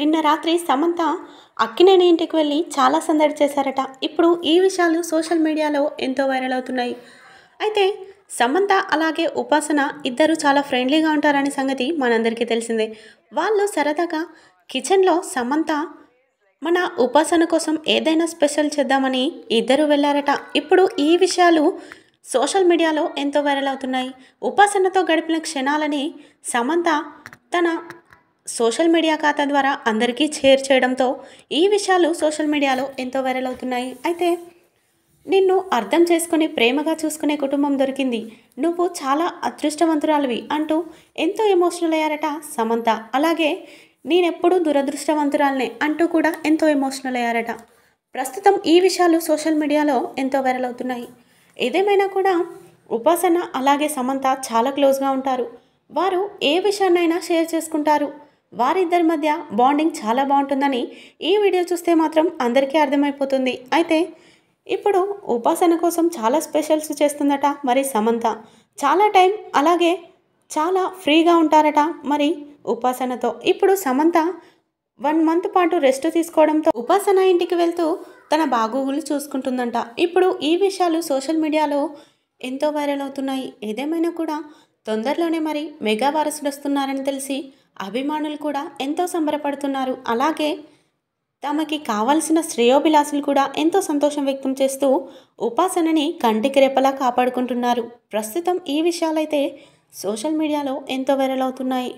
నిన్న రాత్రి సమంత అక్కినేని ఇంటికి వెళ్ళి చాలా సందడి చేశారట ఇప్పుడు ఈ విషయాలు సోషల్ మీడియాలో ఎంతో వైరల్ అవుతున్నాయి అయితే సమంత అలాగే ఉపాసన ఇద్దరు చాలా ఫ్రెండ్లీగా ఉంటారనే సంగతి మనందరికీ తెలిసిందే వాళ్ళు సరదాగా కిచెన్లో సమంత మన ఉపాసన కోసం ఏదైనా స్పెషల్ చేద్దామని ఇద్దరు వెళ్ళారట ఇప్పుడు ఈ విషయాలు సోషల్ మీడియాలో ఎంతో వైరల్ అవుతున్నాయి ఉపాసనతో గడిపిన క్షణాలని సమంత తన సోషల్ మీడియా ఖాతా ద్వారా అందరికీ షేర్ చేయడంతో ఈ విషయాలు సోషల్ మీడియాలో ఎంతో వైరల్ అవుతున్నాయి అయితే నిన్ను అర్థం చేసుకుని ప్రేమగా చూసుకునే కుటుంబం దొరికింది నువ్వు చాలా అదృష్టవంతురాలివి అంటూ ఎంతో ఎమోషనల్ అయ్యారట సమంత అలాగే నేనెప్పుడూ దురదృష్టవంతురాలనే అంటూ కూడా ఎంతో ఎమోషనల్ అయ్యారట ప్రస్తుతం ఈ విషయాలు సోషల్ మీడియాలో ఎంతో వైరల్ అవుతున్నాయి ఏదేమైనా కూడా ఉపాసన అలాగే సమంత చాలా క్లోజ్గా ఉంటారు వారు ఏ విషయాన్నైనా షేర్ చేసుకుంటారు వారిద్దరి మధ్య బాండింగ్ చాలా బాగుంటుందని ఈ వీడియో చూస్తే మాత్రం అందరికీ అర్థమైపోతుంది అయితే ఇప్పుడు ఉపాసన కోసం చాలా స్పెషల్స్ చేస్తుందట మరి సమంత చాలా టైం అలాగే చాలా ఫ్రీగా ఉంటారట మరి ఉపాసనతో ఇప్పుడు సమంత వన్ మంత్ పాటు రెస్ట్ తీసుకోవడంతో ఉపాసన ఇంటికి వెళ్తూ తన బాగోగులు చూసుకుంటుందంట ఇప్పుడు ఈ విషయాలు సోషల్ మీడియాలో ఎంతో వైరల్ అవుతున్నాయి ఏదేమైనా కూడా తొందరలోనే మరి మెగా వారసుడు వస్తున్నారని తెలిసి అభిమానులు కూడా ఎంతో సంబరపడుతున్నారు అలాగే తమకి కావలసిన శ్రేయోభిలాసులు కూడా ఎంతో సంతోషం వ్యక్తం చేస్తూ ఉపాసనని కంటికి రెప్పలా కాపాడుకుంటున్నారు ప్రస్తుతం ఈ విషయాలైతే సోషల్ మీడియాలో ఎంతో వైరల్ అవుతున్నాయి